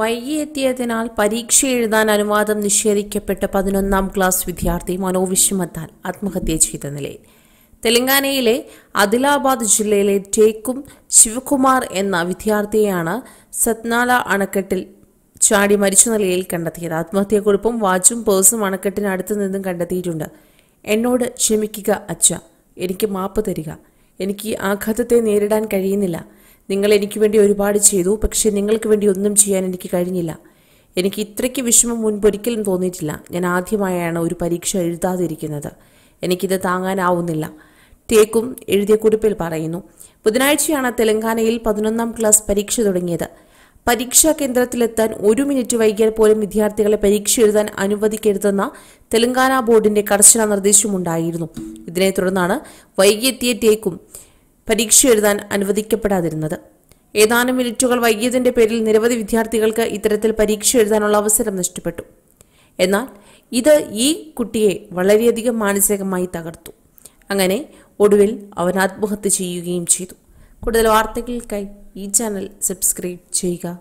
വൈകിയെത്തിയതിനാൽ പരീക്ഷ എഴുതാൻ അനുവാദം നിഷേധിക്കപ്പെട്ട പതിനൊന്നാം ക്ലാസ് വിദ്യാർത്ഥി മനോവിഷമത്താൽ ആത്മഹത്യ ചെയ്ത നിലയിൽ തെലങ്കാനയിലെ അദിലാബാദ് ജില്ലയിലെ ടേക്കും ശിവകുമാർ എന്ന വിദ്യാർത്ഥിയെയാണ് സത്നാല അണക്കെട്ടിൽ ചാടി മരിച്ച നിലയിൽ കണ്ടെത്തിയത് ആത്മഹത്യക്കുറിപ്പും വാച്ചും പേഴ്സും അണക്കെട്ടിനടുത്ത് നിന്നും കണ്ടെത്തിയിട്ടുണ്ട് എന്നോട് ക്ഷമിക്കുക അച്ഛ എനിക്ക് മാപ്പ് തരിക എനിക്ക് ആഘാതത്തെ നേരിടാൻ കഴിയുന്നില്ല നിങ്ങൾ എനിക്ക് വേണ്ടി ഒരുപാട് ചെയ്തു പക്ഷേ നിങ്ങൾക്ക് വേണ്ടി ഒന്നും ചെയ്യാൻ എനിക്ക് കഴിഞ്ഞില്ല എനിക്ക് ഇത്രയ്ക്ക് വിഷമം മുൻപൊരിക്കലും തോന്നിയിട്ടില്ല ഞാൻ ആദ്യമായാണ് ഒരു പരീക്ഷ എഴുതാതിരിക്കുന്നത് എനിക്കിത് താങ്ങാനാവുന്നില്ല ടേക്കും എഴുതിയ കുറിപ്പിൽ പറയുന്നു ബുധനാഴ്ചയാണ് തെലങ്കാനയിൽ പതിനൊന്നാം ക്ലാസ് പരീക്ഷ തുടങ്ങിയത് പരീക്ഷാ കേന്ദ്രത്തിലെത്താൻ ഒരു മിനിറ്റ് വൈകിയാൽ പോലും വിദ്യാർത്ഥികളെ പരീക്ഷ എഴുതാൻ അനുവദിക്കരുതെന്ന തെലങ്കാന ബോർഡിന്റെ കർശന നിർദ്ദേശമുണ്ടായിരുന്നു ഇതിനെ തുടർന്നാണ് വൈകിയെത്തിയ ടേക്കും പരീക്ഷ എഴുതാൻ അനുവദിക്കപ്പെടാതിരുന്നത് ഏതാനും മിനിറ്റുകൾ വൈകിയതിന്റെ പേരിൽ നിരവധി വിദ്യാർത്ഥികൾക്ക് ഇത്തരത്തിൽ പരീക്ഷ എഴുതാനുള്ള അവസരം നഷ്ടപ്പെട്ടു എന്നാൽ ഇത് ഈ കുട്ടിയെ വളരെയധികം മാനസികമായി തകർത്തു അങ്ങനെ ഒടുവിൽ അവൻ ആത്മഹത്യ ചെയ്യുകയും ചെയ്തു കൂടുതൽ വാർത്തകൾക്കായി ഈ ചാനൽ സബ്സ്ക്രൈബ് ചെയ്യുക